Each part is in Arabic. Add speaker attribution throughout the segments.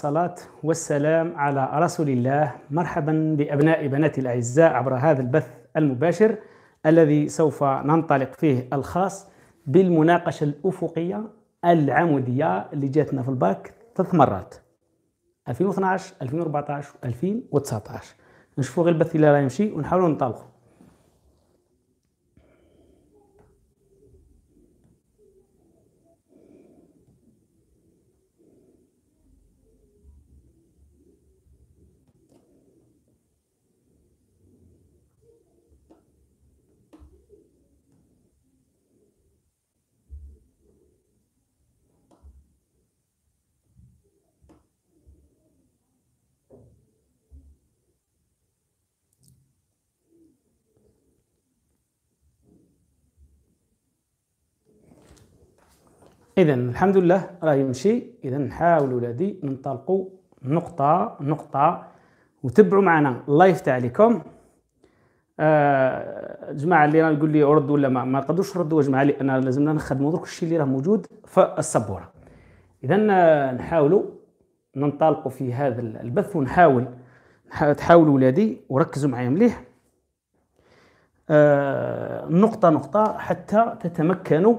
Speaker 1: والصلاة والسلام على رسول الله مرحبا بأبناء بناتي الأعزاء عبر هذا البث المباشر الذي سوف ننطلق فيه الخاص بالمناقشة الأفقية العمودية اللي جاتنا في الباك ثلاث مرات 2012 2014 و 2019 نشوفوا غير البث اللي راه يمشي ونحاولوا ننطلقوا اذا الحمد لله راه يمشي اذا نحاولوا ولادي ننطلقوا نقطه نقطه وتبعوا معنا اللايف تاع ليكم آه الجماعه اللي راه يقول لي رد ولا ما, ما نقدروش نردوا يا جماعه لان لازمنا نخدموا درك الشيء اللي راه موجود في السبوره اذا آه، نحاولوا ننطلقوا في هذا البث ونحاول تحاولوا ولادي وركزوا معايا مليح آه نقطه نقطه حتى تتمكنوا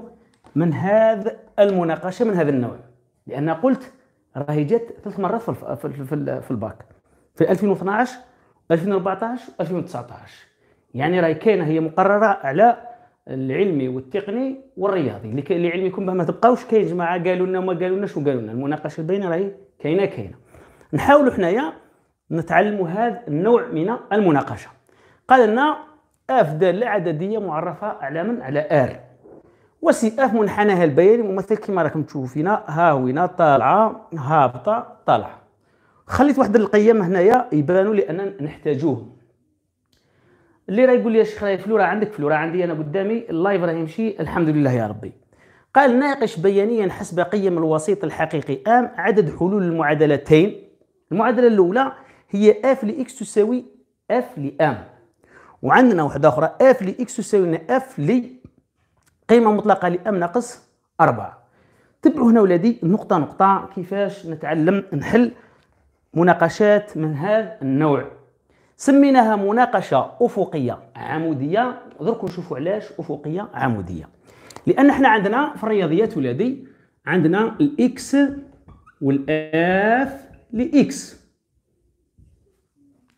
Speaker 1: من هذا المناقشه من هذا النوع لان قلت راهي جات ثلاث مرات في في في, في الباك في 2012 2014 2019 يعني راهي كاينه هي مقرره على العلمي والتقني والرياضي اللي كاين العلمي يكون ما تبقاوش كاين جماعه قالوا لنا وما قالوا لناش وقالوا لنا المناقشه بين راهي كاينه كاينه نحاولوا حنايا نتعلموا هذا النوع من المناقشه قال لنا داله عدديه معرفه على من على ار وسئاف منحناها البياني ممثل كما راكم تشوفينا هاوينا طالعه هابطه طالعه خليت واحد القيم هنايا يبانوا لان نحتاجوه اللي راه يقول لي شيخ راهي فلو راه عندك فلو راه عندي انا قدامي اللايف راه يمشي الحمد لله يا ربي قال ناقش بيانيا حسب قيم الوسيط الحقيقي ام عدد حلول المعادلتين المعادله الاولى هي اف لاكس تساوي اف لام وعندنا واحده اخرى اف لاكس تساوي اف لي قيمة مطلقة لأم ناقص أربعة تبعوا هنا ولادي نقطة نقطة كيفاش نتعلم نحل مناقشات من هذا النوع سميناها مناقشة أفقية عمودية دركو نشوفوا علاش أفقية عمودية لأن احنا عندنا في الرياضيات ولادي عندنا الإكس والآف لإكس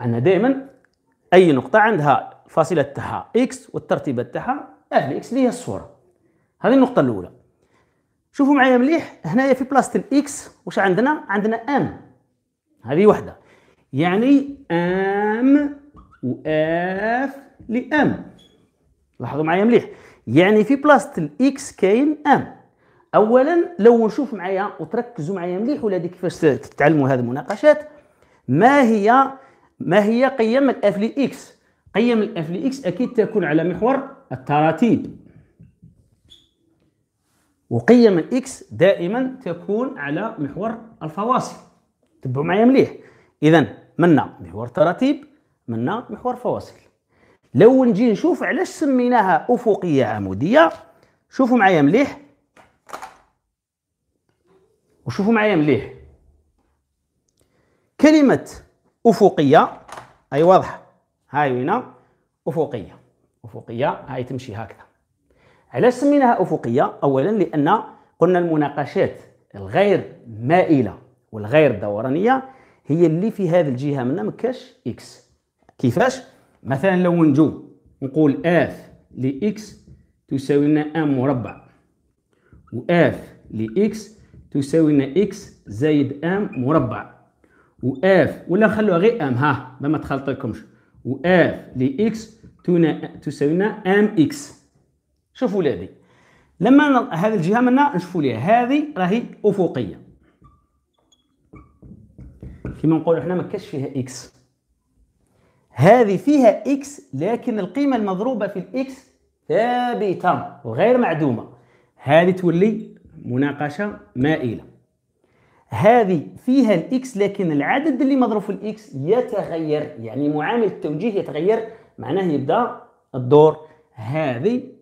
Speaker 1: عندنا دائما أي نقطة عندها فاصلة تاعها إكس والترتيبة تاعها أف لإكس اللي هي الصورة هذه النقطه الاولى شوفوا معايا مليح هنايا في بلاصه الاكس واش عندنا عندنا ام هذه وحده يعني ام واف لام لاحظوا معايا مليح يعني في بلاصه الاكس كاين ام اولا لو نشوف معايا وتركزوا معايا مليح ولادي كيفاش تتعلموا هذه المناقشات ما هي ما هي قيم الاف لاكس قيم الاف لاكس اكيد تكون على محور التراتيب وقيم الاكس دائما تكون على محور الفواصل تبعوا معايا مليح اذا منا محور تراتيب منا محور فواصل لو نجي نشوف علاش سميناها افقيه عموديه شوفوا معايا مليح وشوفوا معايا مليح كلمه افقيه اي واضحه هاي وينها افقيه افقيه هاي تمشي هكذا علاش سميناها افقيه اولا لان قلنا المناقشات الغير مائله والغير دورانيه هي اللي في هذه الجهه منا مكاش اكس كيفاش مثلا لو نجو نقول اف لاكس تساوي لنا ام مربع و اف لاكس تساوي لنا اكس زائد ام مربع و اف ولا خلوها غير ام ها ما تخلط لكمش واف لاكس تساوي لنا ام اكس شوف ولادي لما هذه الجهه منا نشوفوا ليها هذه راهي افقيه كما نقولوا احنا ما كاش فيها اكس هذه فيها اكس لكن القيمه المضروبه في الاكس ثابته وغير معدومه هذه تولي مناقشه مائله هذه فيها الاكس لكن العدد اللي مضروب في الاكس يتغير يعني معامل التوجيه يتغير معناه يبدا الدور هذه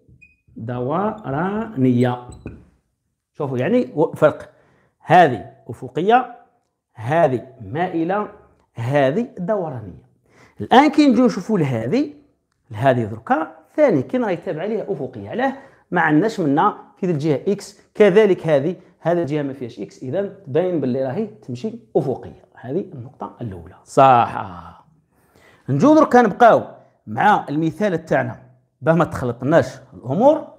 Speaker 1: دورانية شوفوا يعني فرق هذه أفقية هذه مائلة هذه دورانية الآن كي نجيو نشوفوا لهذه لهذه دركا ثاني كي راه عليها أفقية علاه ما عندناش منها في الجهة إكس كذلك هذه هذا الجهة ما فيهاش إكس إذا باين باللي راهي تمشي أفقية هذه النقطة الأولى صح نجو دركا نبقاو مع المثال تاعنا باه ما تخلطناش الامور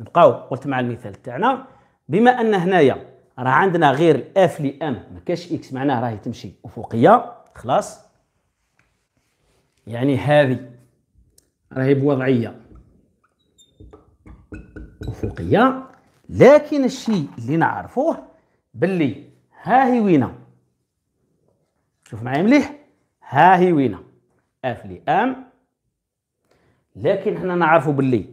Speaker 1: نبقاو قلت مع المثال تاعنا بما ان هنايا راه عندنا غير الاف ام ما كاش اكس معناه راهي تمشي افقيه خلاص يعني هذه راهي بوضعيه افقيه لكن الشيء اللي نعرفوه باللي ها هي وينا شوف معايا مليح ها هي وينا اف ام لكن حنا نعرفوا باللي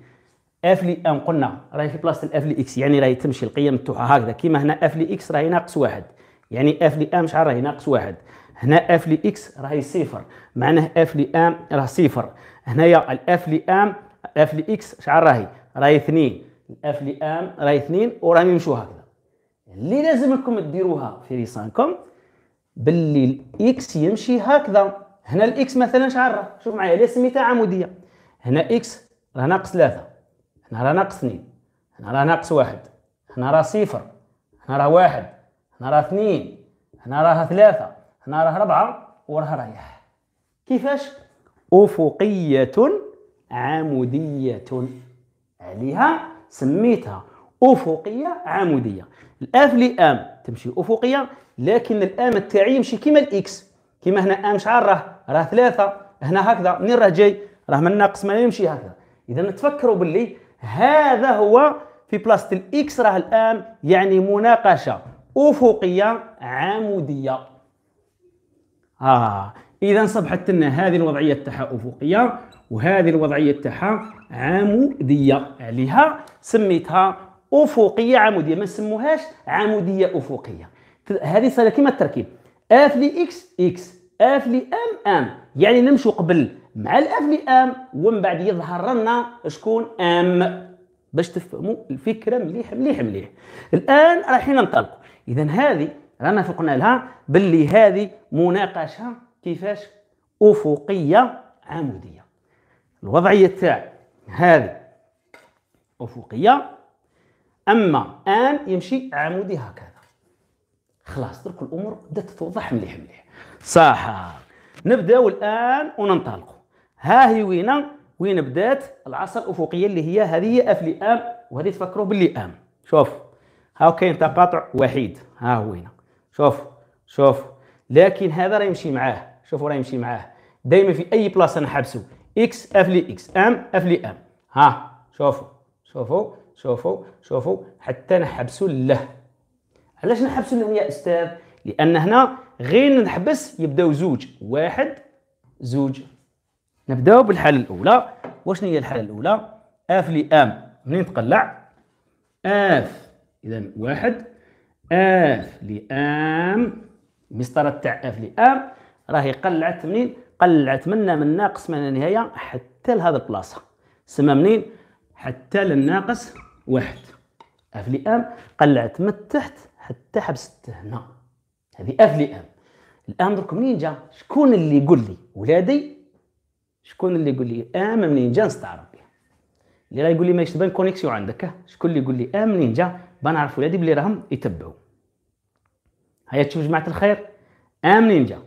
Speaker 1: اف لي ام قلنا راهي في بلاصه الاف لي اكس يعني راهي تمشي القيم تاعها هكذا كيما هنا اف لي اكس راهي ناقص واحد يعني اف لي ام شحال راهي ناقص واحد هنا اف لي اكس راهي صفر معناه اف لي ام راه صفر هنايا الاف لي ام اف لي اكس شحال راهي راهي اثنين الاف لي ام راهي اثنين وراني نمشوا هكذا اللي لازم لكم ديروها في ريسانكم باللي الاكس يمشي هكذا هنا الاكس مثلا شحال راه شوف معايا لا سميتها عموديه هنا اكس راه ناقص ثلاثة هنا راه ناقص اثنين هنا راه ناقص واحد هنا راه صفر هنا راه واحد هنا راه اثنين هنا راه ثلاثة هنا راه ربعة وراه رايح كيفاش أفقية عمودية عليها سميتها أفقية عمودية الأف لأم تمشي أفقية لكن الأم تاعي يمشي كيما الإكس كيما هنا أم شعار راه راه ثلاثة هنا هكذا منين راه جاي راه من ناقص ما يمشي هكذا اذا تفكروا باللي هذا هو في بلاصه الاكس راه الان يعني مناقشه افقيه عموديه اه اذا صبحت لنا هذه الوضعيه تاعها افقيه وهذه الوضعيه تاعها عموديه عليها سميتها افقيه عموديه ما نسموهاش عموديه افقيه هذه صار كيما التركيب اف لي اكس اكس اف لي ام ام يعني نمشوا قبل مع الاف لام ومن بعد يظهر لنا شكون ام باش تفهموا الفكره مليح مليح مليح الان رايحين ننطلقوا اذا هذه رانا فقنا لها باللي هذه مناقشه كيفاش افقيه عموديه الوضعيه تاع هذه افقيه اما ان يمشي عمودي هكذا خلاص درك الامور بدات توضح مليح مليح صح نبداو الان وننطلقوا ها هي وين وين بدات العصا الافقيه اللي هي هذه هي اف لئام وهذه تفكروا ام شوف ها كاين تقاطع وحيد ها هو هنا شوف شوف لكن هذا راه يمشي معاه شوفوا راه يمشي معاه دائما في اي بلاصه نحبسوا اكس اف لي اكس ام اف لي ام ها شوفوا شوفوا شوفوا شوفوا حتى نحبسوا له علاش نحبسوا له يا استاذ لان هنا غير نحبس يبداو زوج واحد زوج نبداو بالحالة الأولى واش هي الحالة الأولى اف آه لي ام منين تقلع اف آه إذا واحد اف آه لي ام المسطرة تاع اف لي ام راهي قلعت منين قلعت منا من ناقص من النهاية حتى لهذا البلاصة سما منين حتى للناقص واحد اف لي ام قلعت من تحت حتى حبست هنا هذه اف لي ام الان درك منين جا شكون اللي يقول لي ولادي شكون اللي يقول لي اه منين جا نستعرض اللي راه يقول لي ماشي تبان كونيكسيون عندك شكون اللي يقول لي اه منين جا بنعرف ولادي بلي راهم يتبعوا هيا تشوف جماعه الخير ام آه، منين جا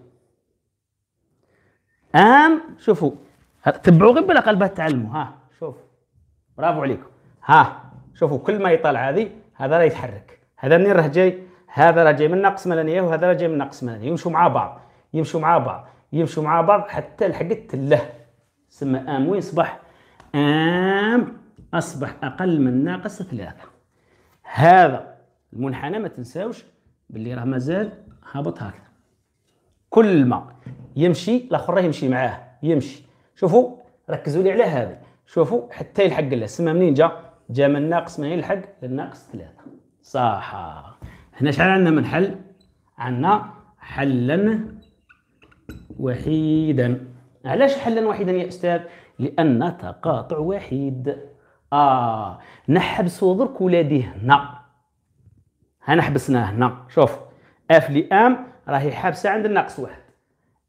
Speaker 1: ام آه، شوفوا تبعوا غير بلا قلبها تعلموا ها شوف برافو عليكم ها شوفوا كل ما يطلع هذه هذا راه يتحرك هذا منين راه جاي هذا راه جاي من ناقص ملانيه وهذا راه جاي من ناقص ملانيه يمشوا مع بعض يمشوا مع بعض يمشوا مع بعض حتى لحقت له سما ام ويصبح ام اصبح اقل من ناقص ثلاثة هذا المنحنى ما تنساوش باللي راه مازال هابط هكذا كل ما يمشي الاخر يمشي معاه يمشي شوفوا ركزوا لي على هذه شوفوا حتى يلحق له سما منين جا جا من ناقص من يلحق للناقص ثلاثة صح هنا شحال عندنا من حل عندنا حلا وحيدا علاش حلا واحدا يا استاذ لان تقاطع وحيد اه نحبس درك ولادي هنا هنا حبسناه هنا شوف اف لام راهي حابسه عند الناقص واحد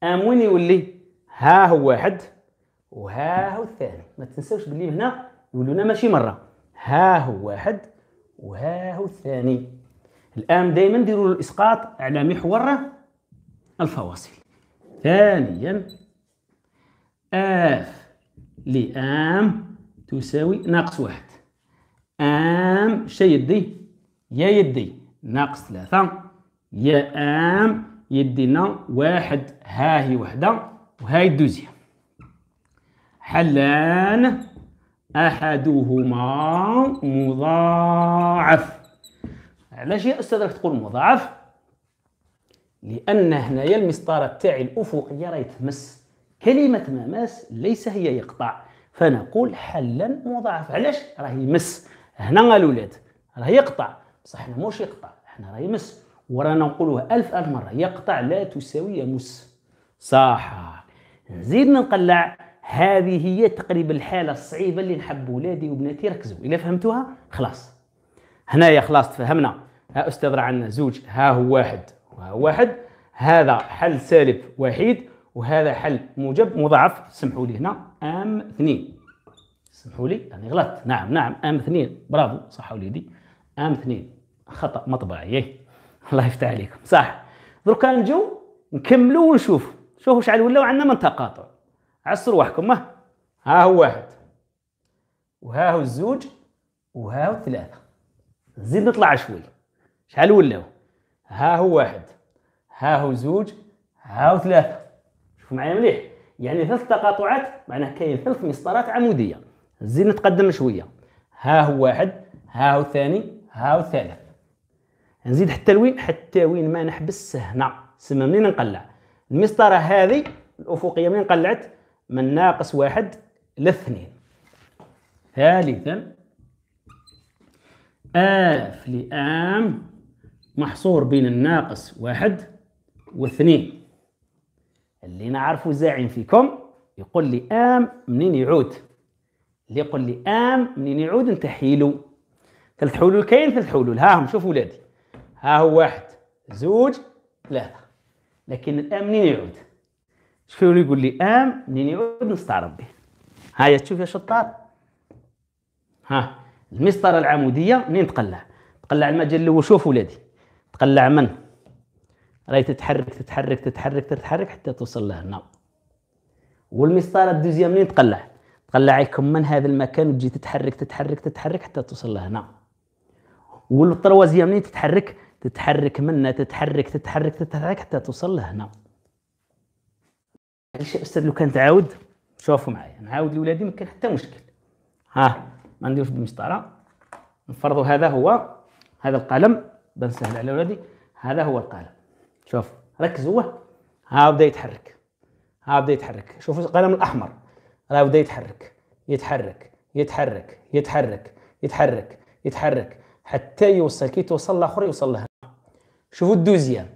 Speaker 1: ام وين يولي ها هو واحد وها هو الثاني ما تنساوش بلي هنا يولونا ماشي مره ها هو واحد وها هو الثاني الان دائما نديروا الاسقاط على محور الفواصل ثانيا اف لام تساوي ناقص واحد ام شا يدي يا يدي ناقص ثلاثة يا ام يدينا واحد ها هي وحدة وهاي الدوزية حلان احدهما مضاعف علاش يا استاذ راك تقول مضاعف لان هنايا المسطره تاعي الافقيه راهي تمس كلمة مماس ليس هي يقطع فنقول حلا مضاعف علاش راه يمس هنا الاولاد راه يقطع بصح حنا موش يقطع حنا راه يمس ورانا نقولوها ألف ألف مرة يقطع لا تساوي يمس صح نزيد نقلع هذه هي تقريبا الحالة الصعيبة اللي نحب ولادي وبناتي يركزوا إلا فهمتوها خلاص هنايا خلاص تفهمنا ها أستاذ راه عندنا زوج ها هو واحد وها هو واحد هذا حل سالب وحيد وهذا حل موجب مضاعف سمحوا لي هنا ام 2 سمحوا لي راني غلطت نعم نعم ام 2 برافو صح وليدي ام 2 خطا مطبعي الله يفتح عليكم صح دروكا نجو نكملوا ونشوف شوفوا شحال ولاو عندنا من تقاطع عصروا روحكم ها هو واحد وها هو الزوج وها هو ثلاثة نزيد نطلع شوي شحال ولاو ها هو واحد ها هو زوج ها هو ثلاثة شوف معايا مليح يعني ثلاث تقاطعات معناه كاين ثلاث مسطرات عموديه زيد نتقدم شويه ها هو واحد ها هو الثاني ها هو الثالث نزيد حتى لوين حتى وين ما نحبس هنا سما منين نقلع المسطره هذه الافقيه منين قلعت من ناقص واحد لاثنين ثالثا اف لام محصور بين الناقص واحد واثنين اللي نعرفه زاعم فيكم يقول لي ام منين يعود اللي يقول لي ام منين يعود نتحيلو ثلاث حلول كاين ثلاث حلول هاهم شوفوا ولادي ها هو واحد زوج ثلاثة لكن الام منين يعود شكون يقول لي ام منين يعود نستعرض به هيا تشوف يا شطار ها المسطره العموديه منين تقلع تقلع المجال الاول شوف ولادي تقلع من راهي تتحرك تتحرك تتحرك تتحرك حتى توصل لهنا والمسطره الدوزيام منين تقلع تقلع تقلعيكم من هذا المكان وتجي تتحرك تتحرك تتحرك حتى توصل لهنا والطروازيام منين تتحرك تتحرك منا تتحرك تتحرك تتحرك حتى توصل لهنا علاش يعني استاذ لو كان تعاود شوفوا معايا نعاود لولادي ما كان حتى مشكل ها ما نديروش بالمسطره نفرضوا هذا هو هذا القلم بنسهل على ولادي هذا هو القلم شوف ركز هو ها بدا يتحرك ها بدا يتحرك شوف القلم الاحمر راه بدا يتحرك يتحرك يتحرك يتحرك يتحرك يتحرك حتى يوصل كي توصل لاخر يوصل لهنا شوفوا الدوزيام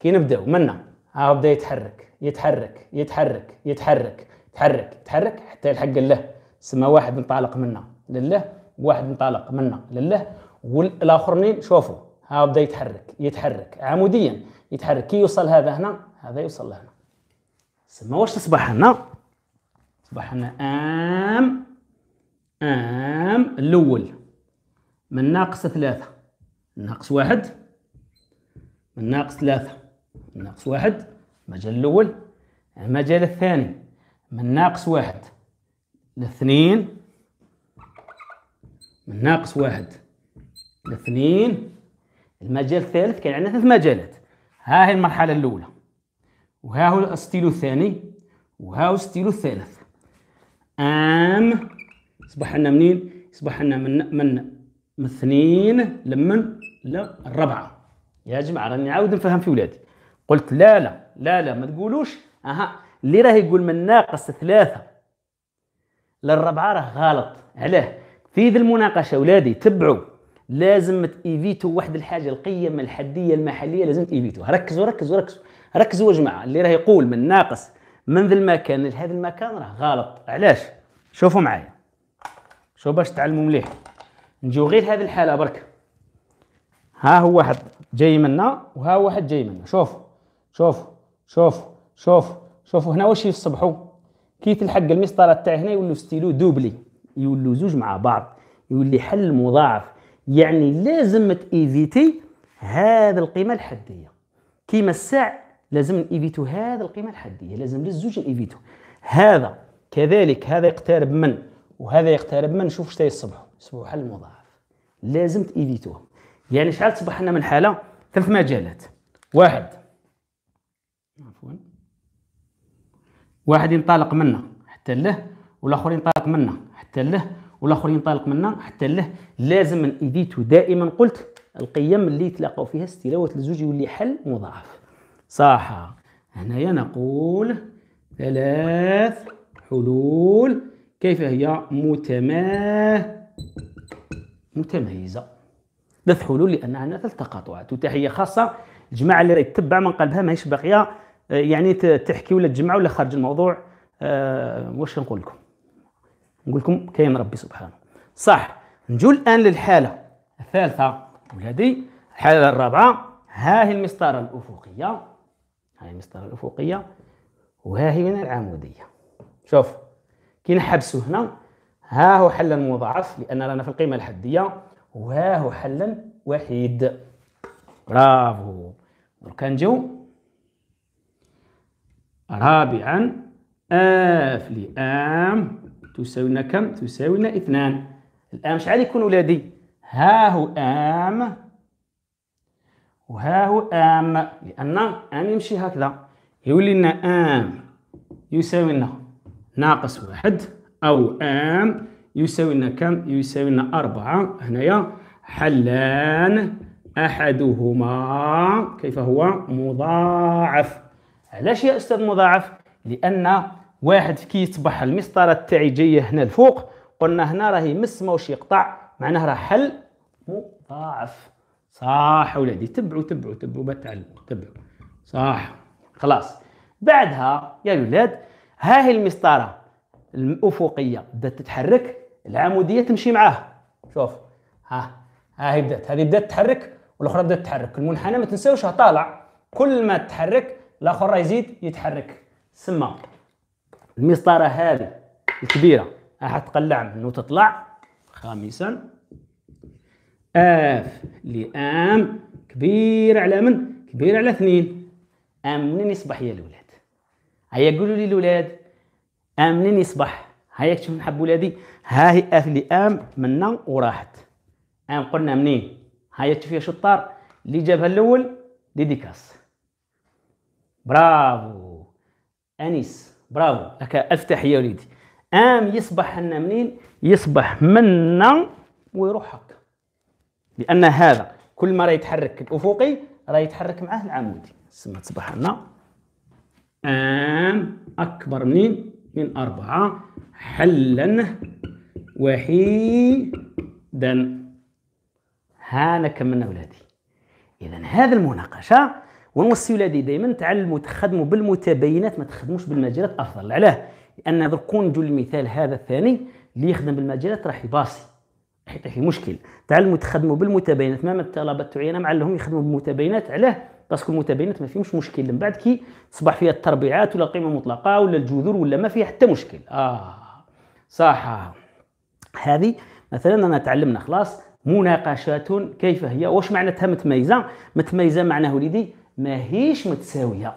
Speaker 1: كي نبداو منا ها بدا يتحرك يتحرك يتحرك يتحرك يتحرك يتحرك حتى يلحق له سما واحد انطلق منا لله واحد انطلق منا لله والاخرين شوفوا ها بدا يتحرك يتحرك عموديا يتحرك كي يوصل هذا هنا هذا يوصل لهنا سما واش تصبح هنا تصبح هنا ام ام الاول من ناقص ثلاثة ناقص واحد من ناقص ثلاثة من ناقص واحد المجال الأول المجال الثاني من ناقص واحد لاثنين من ناقص واحد لاثنين المجال الثالث كان عندنا ثلاث مجالات ها هي المرحلة الأولى وها هو الستيلو الثاني وها هو الستيلو الثالث ام يصبح عندنا منين يصبح عندنا من من من اثنين لمن للربعة يا جماعة راني عاود نفهم في ولادي قلت لا لا لا لا ما تقولوش اها اللي راه يقول من ناقص ثلاثة للربعة راه غلط علاه في ذي المناقشة ولادي تبعوا لازم تيفيتو واحد الحاجه القيم الحديه المحليه لازم تيفيتو ركزوا ركزوا ركزوا ركزوا يا جماعه اللي راه يقول من ناقص من ذا المكان لهذا المكان راه غلط علاش شوفوا معايا شوف باش تعلموا مليح نجيو غير هذه الحاله برك ها هو واحد جاي منا وها هو واحد جاي منا شوف شوف شوف شوف شوفوا هنا واش يصبحوا كي تلحق المسطره تاع هنا يولوا ستيلو دوبلي يولوا زوج مع بعض يولي حل مضاعف يعني لازم تايفيتي هذه القيمه الحديه كيما الساع لازم نيفيتو هذه القيمه الحديه لازم للزوج نيفيتو هذا كذلك هذا يقترب من وهذا يقترب من شوف شتا الصبح يصبحوا حل مضاعف لازم تيفيتوهم يعني شحال تصبح لنا من حاله ثلاث مجالات واحد عفوا واحد ينطلق منا حتى له والاخر ينطلق منا حتى له والاخر ينطلق منا حتى له لازم نإيديتو دائما قلت القيم اللي تلاقوا فيها استلاوه الزوج يولي حل مضاعف صح هنايا نقول ثلاث حلول كيف هي متما متميزه ثلاث حلول لان عندنا ثلاث تقاطعات وتحيه خاصه الجماعه اللي يتبع من قلبها ماهيش باقيه آه، يعني تحكي ولا تجمع ولا خارج الموضوع أه واش نقول لكم نقول لكم كاين ربي سبحانه صح نجو الان للحاله الثالثه ولادي الحاله الرابعه ها هي المسطره الافقيه ها هي المسطره الافقيه وها هي من العموديه شوف كي نحبسو هنا ها هو حلا مضاعف لان رانا في القيمه الحديه وها هو حلا وحيد برافو دركا نجيو رابعا اف لام تساوينا كم تساوينا اثنان الان شحال يكون ولادي ها هو ام وها هو ام لان ام يمشي هكذا يولي لنا ام يساوي لنا ناقص واحد او ام يساوي لنا كم يساوي لنا أربعة هنايا حلان أحدهما كيف هو مضاعف علاش يا أستاذ مضاعف لأن واحد كي يصبح المسطره تاعي جايه هنا الفوق قلنا هنا راهي مس ماهوش يقطع معناه راه حل مضاعف صح ولادي تبعوا تبعوا تبعوا ما تعلموا تبعوا صح خلاص بعدها يا ولاد ها هي المسطره الافقيه بدات تتحرك العموديه تمشي معاه شوف ها ها هي بدات هذه بدات تتحرك والاخرى بدات تتحرك المنحنى ما تنساوش طالع كل ما تتحرك الاخر يزيد يتحرك سما المسطره هذه الكبيره راح تقلع منه تطلع خامسا اف لام كبير على من كبير على اثنين ام منين يصبح يا الاولاد هيا قولوا لي الاولاد ام منين يصبح هيا تشوف نحب ولادي ها هي اف لام منا وراحت ام قلنا منين هيا تشوف يا شطار اللي جابها الاول ديديكاس برافو انيس برافو لك الف تحيه وليدي ام يصبح لنا منين يصبح منا ويروح هكا لان هذا كل ما راه يتحرك الافقي راه يتحرك معاه العمودي سما تصبح لنا ام اكبر منين من اربعه حلا وحيدا هانا كملنا ولادي اذا هذه المناقشه ونوصي ولادي دائما تعلموا تخدموا بالمتبينات ما تخدموش بالمجالات افضل علاه لان كون جو المثال هذا الثاني اللي يخدم بالمجالات راح يباصي راح يطيح مشكل تعلموا تخدموا بالمتباينات ما الطلبه التوعيه انا معلمهم يخدموا بالمتباينات علاه باسكو المتباينات ما فيهمش مشكل من بعد كي تصبح فيها التربيعات ولا القيمه المطلقه ولا الجذور ولا ما فيها حتى مشكل اه صح هذه مثلا انا تعلمنا خلاص مناقشات كيف هي واش معناتها متميزه متميزه معناه وليدي ماهيش متساويه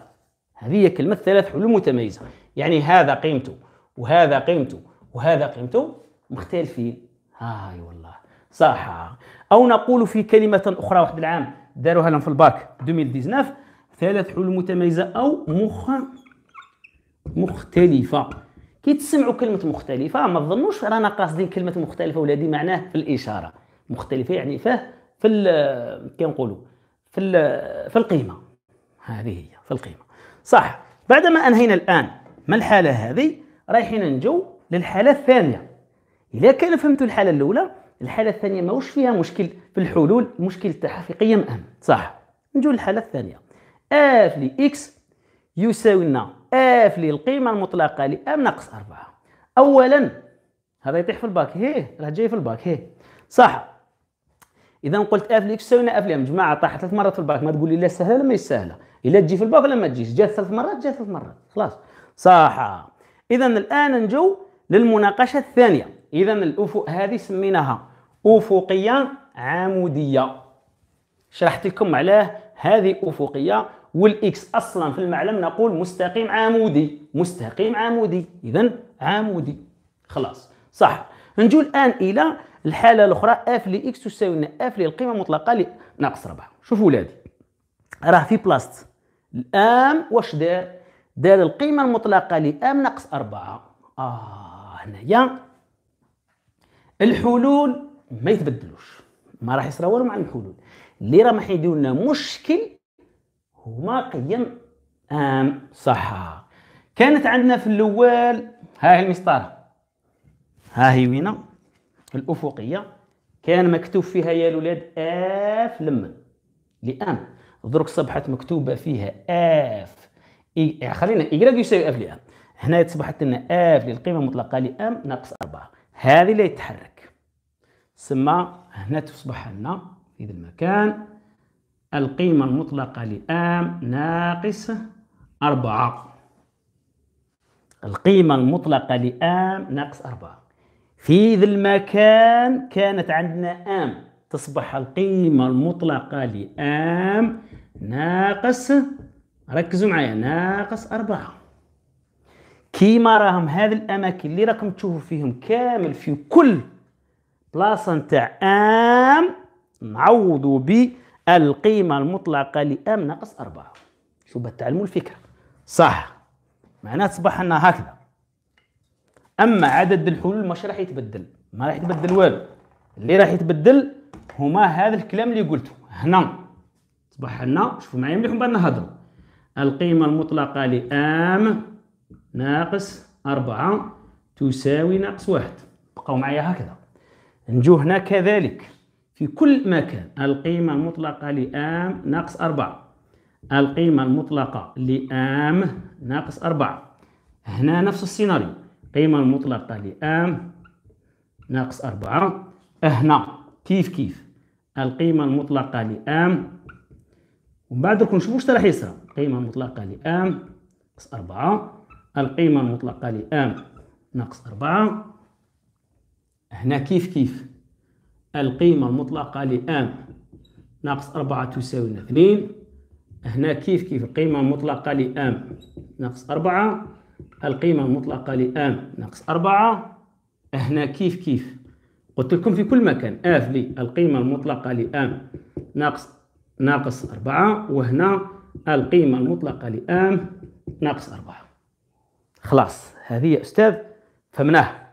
Speaker 1: هذه هي كلمه ثلاث حلول متميزه يعني هذا قيمته وهذا قيمته وهذا قيمته مختلفين هاي آه، والله صح او نقول في كلمه اخرى واحد العام داروها لهم في الباك 2019 ثلاث حلول متميزه او مخ مختلفه كي تسمعوا كلمه مختلفه ما تظنوش رانا قاصدين كلمه مختلفه ولا دي معناه في الاشاره مختلفه يعني فيه في كي نقولوا في في القيمه هذه هي في القيمة صح بعدما أنهينا الآن ما الحالة هذه رايحين نجو للحالة الثانية إذا كان فهمتوا الحالة الأولى الحالة الثانية ماهوش فيها مشكل في الحلول مشكل تاعها في قيم أم صح نجو للحالة الثانية اف ل اكس يساوي لنا اف للقيمة المطلقة المطلقة لام ناقص أربعة أولا هذا يطيح في الباك هيه راه جاي في الباك هيه صح إذا قلت اف ل اكس يساوي لنا اف ل ام جماعة طاحت ثلاث مرات في الباك ما تقول لي لا سهلة ولا ماهيش سهلة الا تجي في الباك ولا ما تجيش جات ثلاث مرات جات ثلاث مرات خلاص صح اذا الان نجو للمناقشه الثانيه اذا الافق هذه سميناها افقيه عموديه شرحت لكم علاه هذه افقيه والاكس اصلا في المعلم نقول مستقيم عمودي مستقيم عمودي اذا عمودي خلاص صح نجو الان الى الحاله الاخرى اف لاكس تساوي لنا اف للقيمه المطلقه ناقص 4 شوفوا ولادي راه في بلاصه الام واش دار دار القيمه المطلقه لام ناقص أربعة اه هنايا الحلول ما يتبدلوش ما راح يصرا والو مع الحلول اللي راه ما يديروا لنا مشكل هما قيم ام صح كانت عندنا في الاول ها هي المسطره ها هي وين الافقيه كان مكتوب فيها يا الاولاد اف لمن لام درك صبحت مكتوبه فيها اف اي خلينا إيكغيك يساوي اف لام هنا تصبحت لنا اف للقيمه المطلقه لام ناقص 4 هذه اللي يتحرك سما هنا تصبح لنا في ذا المكان القيمه المطلقه لام ناقص 4 القيمه المطلقه لام ناقص 4 في ذا المكان كانت عندنا ام تصبح القيمة المطلقة لآم ناقص ركزوا معايا ناقص أربعة كيما راهم هذه الأماكن اللي راكم تشوفوا فيهم كامل في كل بلاصة نتاع أم نعوضوا بالقيمة المطلقة لأم ناقص أربعة شو بتعلموا الفكرة صح معناها تصبح لنا هكذا أما عدد الحلول مش راح يتبدل ما راح يتبدل والو اللي راح يتبدل هما هذا الكلام اللي قلته هنا أصبح لنا شوفوا معايا مليح من بعد نهضروا القيمة المطلقة لآم ناقص أربعة تساوي ناقص واحد بقاو معايا هكذا نجو هنا كذلك في كل مكان القيمة المطلقة لآم ناقص أربعة القيمة المطلقة لآم ناقص أربعة هنا نفس السيناريو القيمة المطلقة لآم ناقص أربعة هنا كيف كيف القيمة المطلقة لآم ومن بعد درك نشوفوا واش راح يصرى القيمه المطلقه لام ناقص 4 القيمه المطلقه لام ناقص 4 هنا كيف كيف القيمه المطلقه لام ناقص 4 تساوي 2 هنا كيف كيف القيمه المطلقه لام ناقص 4 القيمه المطلقه لام ناقص 4 هنا كيف كيف قلت لكم في كل مكان اف لي القيمه المطلقه لام ناقص ناقص أربعة وهنا القيمة المطلقة لآم ناقص أربعة خلاص هذه يا أستاذ فهمناها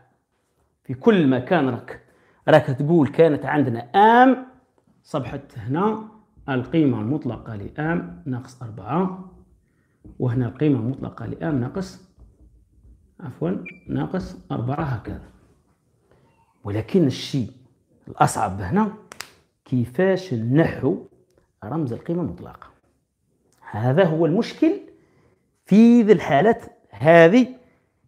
Speaker 1: في كل مكان راك راك تقول كانت عندنا آم صبحت هنا القيمة المطلقة لآم ناقص أربعة وهنا القيمة المطلقة لآم ناقص عفوا ناقص أربعة هكذا ولكن الشيء الأصعب هنا كيفاش نحو رمز القيمة المطلقة هذا هو المشكل في ذي الحالات هذه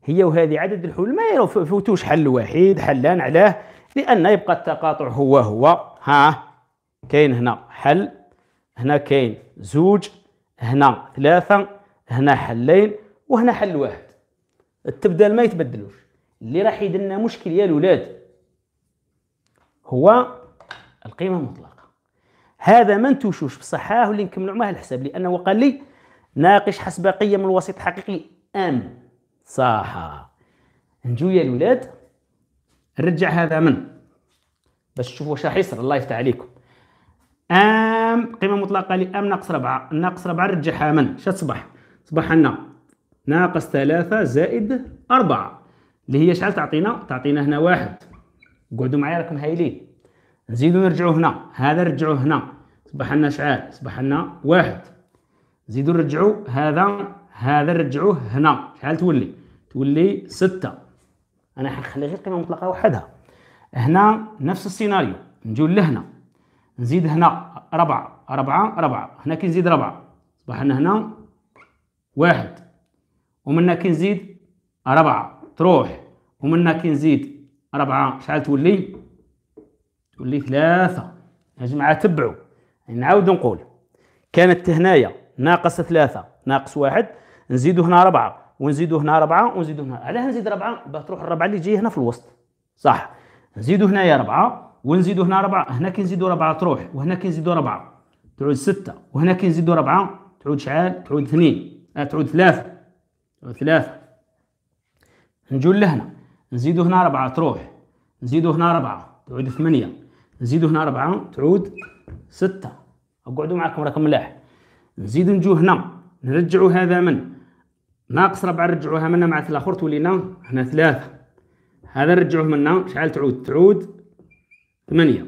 Speaker 1: هي وهذه عدد الحلول ما يفوتوش حل واحد حلان علاه لأن يبقى التقاطع هو هو ها كاين هنا حل هنا كاين زوج هنا ثلاثة هنا حلين وهنا حل واحد التبدال ما يتبدلوش اللي راح يدلنا مشكل يا الولاد هو القيمة المطلقة هذا ما نتوشوش بصحاه اللي نكملوا معاه الحساب لانه قال لي ناقش حسب قيم الوسيط الحقيقي ام صح نجو يا الولاد نرجع هذا من باش تشوفوا واش راح يصير الله يفتح عليكم ام قيمه مطلقه لام ناقص 4 ناقص 4 نرجعها من اش تصبح تصبح لنا ناقص 3 زائد 4 اللي هي شحال تعطينا تعطينا هنا واحد قعدوا معايا راكم هايلين نزيدو نرجعو هنا هذا نرجعو هنا صبح لنا شحال صبح لنا واحد نزيدو نرجعو هذا هذا نرجعوه هنا شحال تولي تولي ستة انا حنخلي غير قيمة مطلقة وحدها هنا نفس السيناريو نجيو لهنا نزيد هنا ربعة ربعة ربعة هنا كي نزيد ربعة صبح لنا هنا واحد ومنا كي نزيد ربعة تروح ومنا كي نزيد ربعة شحال تولي لي ثلاثة يا جماعة تبعوا يعني نعاود نقول كانت هنايا ناقص ثلاثة ناقص واحد نزيدو هنا ربعة ونزيدو هنا ربعة ونزيدو هنا علاه نزيد ربعة باه تروح الربعة اللي جاية هنا في الوسط صح نزيدو هنايا ربعة ونزيدو هنا ربعة هنا كي نزيدو ربعة تروح وهنا كي نزيدو ربعة تعود ستة وهنا كي نزيدو ربعة تعود شحال تعود اثنين آه تعود ثلاثة تعود ثلاثة نجو لهنا نزيدو هنا ربعة تروح نزيدو هنا ربعة تعود ثمانية نزيدوا هنا أربعة تعود ستة أقعدوا معكم رقم ملاح نزيدوا نجوا هنا نرجعوا هذا من ناقص ربعة نرجعوها منا مع الآخر تولينا هنا ثلاثة هذا نرجعوه منا شحال تعود تعود ثمانية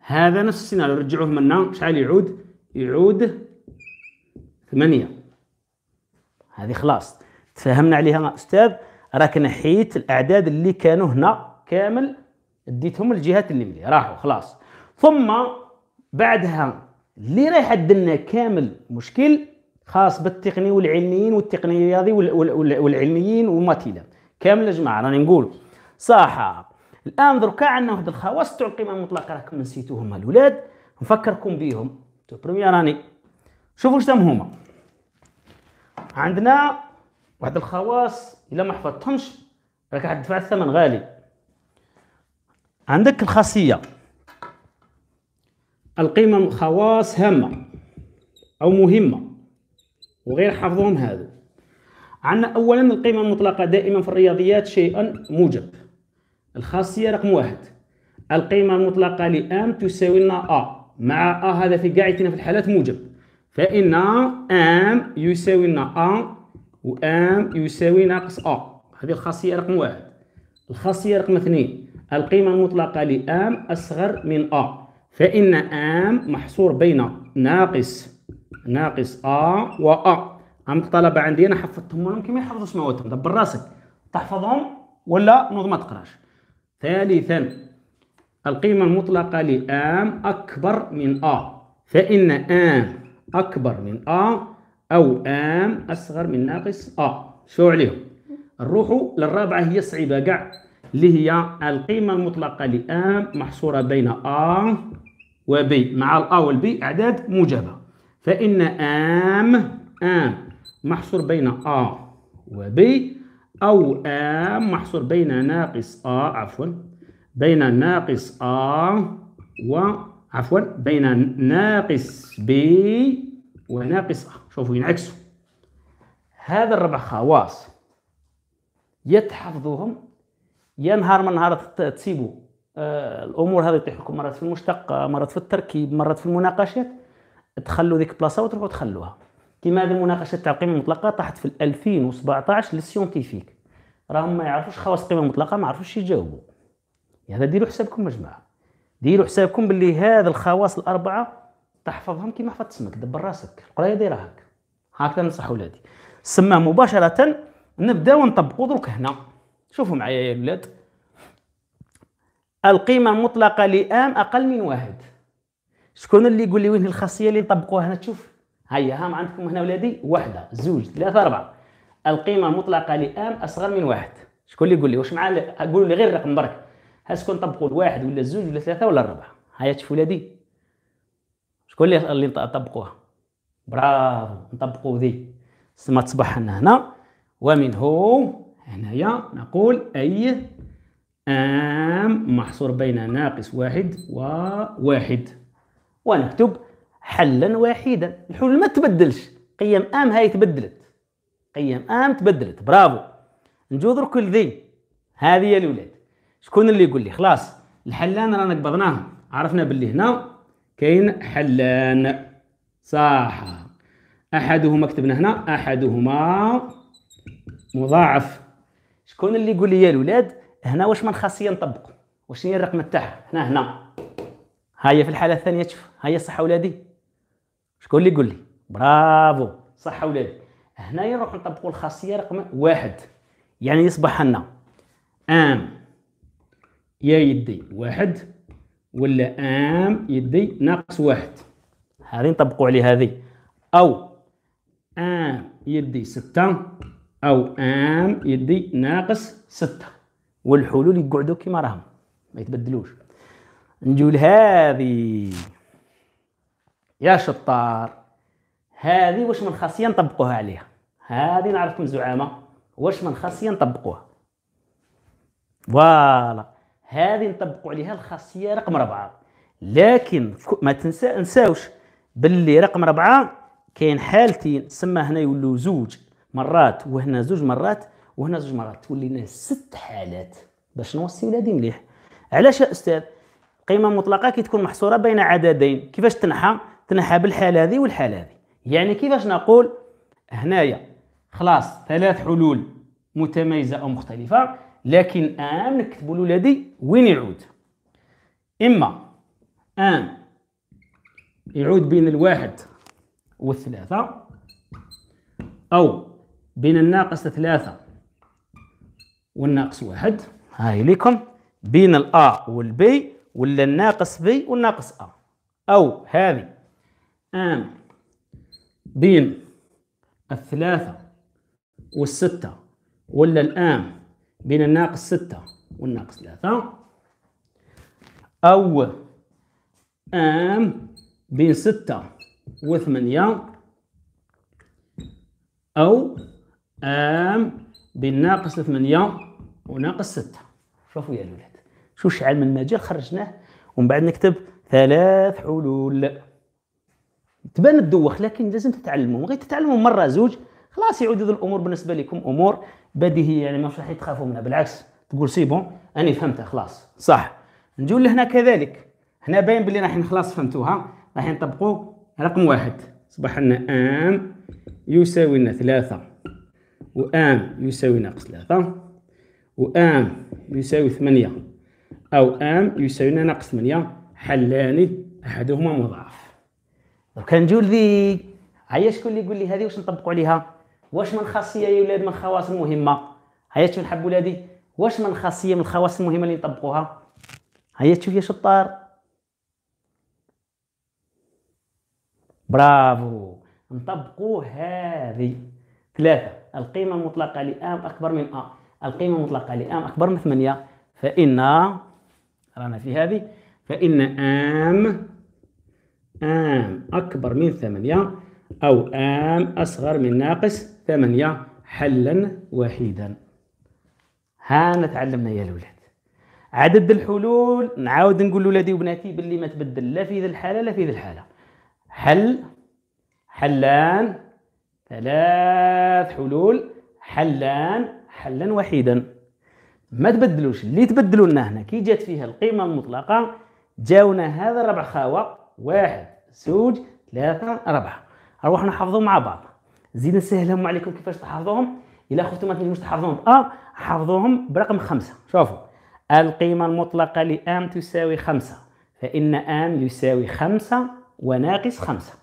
Speaker 1: هذا نفس السيناريو نرجعوه منا شحال يعود يعود ثمانية هذه خلاص تفهمنا عليها أستاذ راك نحيت الأعداد اللي كانوا هنا كامل اديتهم الجهات اللي ملي راحوا خلاص ثم بعدها اللي رايح لنا كامل مشكل خاص بالتقني والعلميين والتقني الرياضي والعلميين وماتيلا كامل يا جماعه راني نقول صح الان دركا عندنا واحد الخواص تاع القيمه المطلقه راكم نسيتوهم الاولاد نفكركم بيهم تو بروميير راني شوفوا شنو هما عندنا واحد الخواص الا ما حفظتهمش راك حتدفع الثمن غالي عندك الخاصيه القمم خواص هامه او مهمه وغير حفظهم هذا عندنا اولا القيمه المطلقه دائما في الرياضيات شيئا موجب الخاصيه رقم واحد القيمه المطلقه لام تساوي لنا ا مع ا هذا في قاعدتنا في الحالات موجب فان ام يساوي لنا ا وام يساوي ناقص ا هذه الخاصيه رقم واحد الخاصيه رقم اثنين القيمة المطلقة لآم أصغر من أ فإن آم محصور بين ناقص ناقص أ و أ عم الطلبة عندي أنا حفظتهم ولا ما يحفظوش سماواتهم دبر راسك تحفظهم ولا نوض ما تقراش ثالثا القيمة المطلقة لآم أكبر من أ فإن آم أكبر من أ أو آم أصغر من ناقص أ شو عليهم نروحوا للرابعة هي صعيبة كاع اللي هي القيمة المطلقة لام محصورة بين ا وبي مع الا والبي اعداد موجبة فإن ام ام محصور بين ا وبي أو ام محصور بين ناقص ا عفوا بين ناقص ا و عفوا بين ناقص بي وناقص ا شوفوا ينعكسوا هذا الربع خواص يتحفظهم يا نهار من نهار تسيبوا آه، الامور هذه تطيح لكم مرات في المشتق مرات في التركيب مرات في المناقشات تخلوا ذيك البلاصه وتروحوا تخلوها كيما هذه المناقشه تاع القيمه المطلقه طاحت في 2017 للسيونتيفيك راهم ما يعرفوش خواص القيمه المطلقه ما عرفوش يجاوبوا هذا ديروا حسابكم يا جماعه ديروا حسابكم باللي هذا الخواص الاربعه تحفظهم كيما حفظت سمك دبر راسك القرايه دايره هكا هكذا ننصح ولادي سماه مباشره نبداو نطبقوا درك هنا شوفوا معايا يا ولاد القيمه المطلقه لام اقل من واحد شكون اللي يقول لي وين الخاصيه اللي نطبقوها هنا تشوف هيا ها عندكم هنا ولادي واحده زوج ثلاثه اربعه القيمه المطلقه لام اصغر من واحد شكون اللي يقول لي واش مع قولوا لي غير الرقم برك ها شكون طبقوا الواحد ولا الزوج ولا ثلاثه ولا اربعه هيا تشوفوا ولادي شكون اللي طبقوها برافو نطبقوا ذي سما تصبح هنا ومنه هنايا نقول أي آم محصور بين ناقص واحد وواحد ونكتب حلا واحدا الحلول ما تبدلش قيم ام هاي تبدلت قيم ام تبدلت برافو نجوذر كل ذي هذه يا الأولاد شكون اللي يقول لي خلاص الحلان رانا قبضناهم عرفنا باللي هنا كاين حلان صح احدهما كتبنا هنا احدهما مضاعف شكون اللي يقول لي يا الولاد هنا واش من خاصيه نطبقوا واش هي الرقم تاعها هنا هنا هاي في الحاله الثانيه تشوف هاي صح ولادي شكون اللي يقول لي برافو صح ولادي هنايا نروح نطبقوا الخاصيه رقم واحد يعني يصبح لنا ام يا يدي واحد ولا ام يدي ناقص واحد هذه نطبقوا عليه هذه او ام يدي سته او ام يدي ناقص ستة والحلول يقعدوا كما راهم ما يتبدلوش نجيو لهذه يا شطار هذه واش من خاصيه نطبقوها عليها هذه نعرفكم زعامه واش من خاصيه نطبقوها فوالا هذه نطبقوا عليها الخاصيه رقم أربعة لكن ما تنسى نساوش باللي رقم أربعة كاين حالتين تسمى هنا يولوا زوج مرات وهنا زوج مرات وهنا زوج مرات تولي لنا ست حالات باش نوصي ولادي مليح علاش يا استاذ القيمه المطلقه كي تكون محصوره بين عددين كيفاش تنحى تنحى بالحاله هذه والحاله هذه يعني كيفاش نقول هنايا خلاص ثلاث حلول متميزه او مختلفه لكن ام نكتبوا لولادي وين يعود اما ام يعود بين الواحد والثلاثه او بين الناقص ثلاثة والناقص واحد هاي لكم بين الأ والبي ولا الناقص بي والناقص أ أو هذه أم بين الثلاثة والستة ولا الآم بين الناقص ستة والناقص ثلاثة أو آم بين ستة وثمانية أو ام بين ناقص 8 وناقص 6 شوفوا يا الولاد شو شعال من المجال خرجناه ومن بعد نكتب ثلاث حلول تبان تدوخ لكن لازم تتعلموا غير تتعلموا مره زوج خلاص يعود الامور بالنسبه لكم امور بديهيه يعني ما راح تخافوا منها بالعكس تقول سي بون انا فهمتها خلاص صح نجيو لهنا كذلك هنا باين بلي راح خلاص فهمتوها راح نطبقوا رقم واحد صبح عندنا ام يساوي لنا ثلاثه و ام يساوي ناقص ثلاثة ام يساوي ثمانية أو ان يساوي ناقص ثمانية حلان أحدهما مضاعف وكنجيو لذيك هيا شكون اللي يقول لي هذه واش نطبقوا عليها واش من خاصية يا ولاد من خواص مهمة هيا شوف نحب ولادي واش من خاصية من الخواص المهمة اللي نطبقوها هيا تشوف يا شطار برافو نطبقوا هذه ثلاثة القيمة المطلقة لام أكبر من أ القيمة المطلقة لام أكبر من 8 فإن رانا في هذه فإن ام ام أكبر من 8 أو ام أصغر من ناقص 8 حلا وحيدا هانا تعلمنا يا الأولاد عدد الحلول نعاود نقول لولادي وبناتي باللي ما تبدل لا في ذي الحاله لا في ذي الحاله حل حلان ثلاث حلول حلان حلا وحيدا ما تبدلوش اللي تبدلوا لنا هنا كي جات فيها القيمه المطلقه جاونا هذا ربع خاوه واحد زوج ثلاثه اربعه نروح نحفظهم مع بعض زيد نسهلهم عليكم كيفاش تحفظوهم الا خفتوا ما تنجموش تحفظوهم ب ا آه، حفظوهم برقم خمسه شوفوا القيمه المطلقه لام تساوي خمسه فان ام يساوي خمسه وناقص خمسه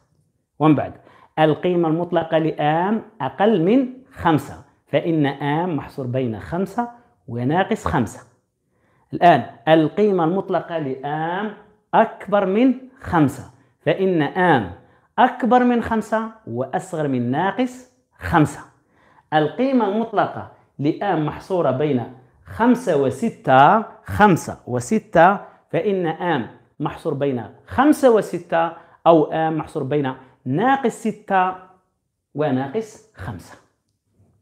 Speaker 1: ومن بعد القيمة المطلقة لآم أقل من خمسة فإن آم محصور بين خمسة وناقص خمسة الآن القيمة المطلقة لآم أكبر من خمسة فإن آم أكبر من خمسة وأصغر من ناقص خمسة القيمة المطلقة لآم محصورة بين خمسة وستة خمسة وستة فإن آم محصور بين خمسة وستة أو آم محصور بين ناقص ستة وناقص خمسة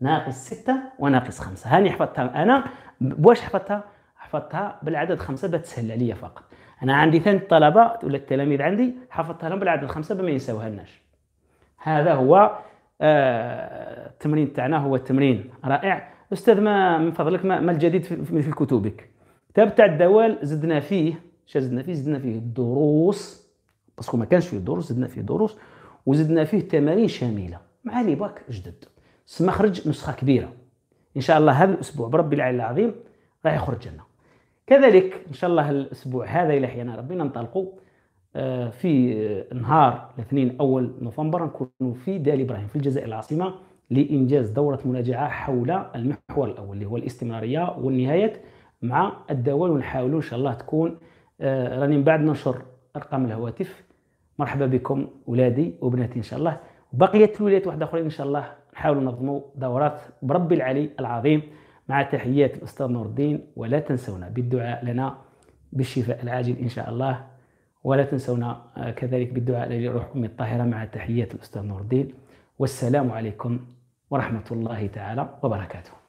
Speaker 1: ناقص ستة وناقص خمسة هاني حفظتها أنا بواش حفظتها حفظتها بالعدد خمسة بتسهل عليا فقط أنا عندي ثاني الطلبة ولا التلاميذ عندي حفظتها لهم بالعدد خمسة بما ينساوهالناش هذا هو آه التمرين تاعنا هو تمرين رائع استاذ ما من فضلك ما, الجديد في, كتبك كتاب تاع الدوال زدنا فيه شا زدنا فيه زدنا فيه الدروس باسكو ما كانش فيه دروس زدنا فيه دروس وزدنا فيه تمارين شامله مع لي باك جدد سما خرج نسخه كبيره ان شاء الله هذا الاسبوع برب العلي العظيم راح يخرج لنا كذلك ان شاء الله الاسبوع هذا الى حيانا ربي ننطلقوا آه، في نهار الاثنين اول نوفمبر نكون في دال ابراهيم في الجزائر العاصمه لانجاز دوره مناجعه حول المحور الاول اللي هو الاستمراريه والنهايات مع الدوال ونحاولوا ان شاء الله تكون آه، راني من بعد نشر ارقام الهواتف مرحبا بكم ولادي وبناتي ان شاء الله وبقيه الولايات واحد اخرين ان شاء الله نحاول ننظموا دورات برب العلي العظيم مع تحيات الاستاذ نور الدين ولا تنسونا بالدعاء لنا بالشفاء العاجل ان شاء الله ولا تنسونا آه، كذلك بالدعاء لروح امي الطاهره مع تحيات الاستاذ نور الدين والسلام عليكم ورحمه الله تعالى وبركاته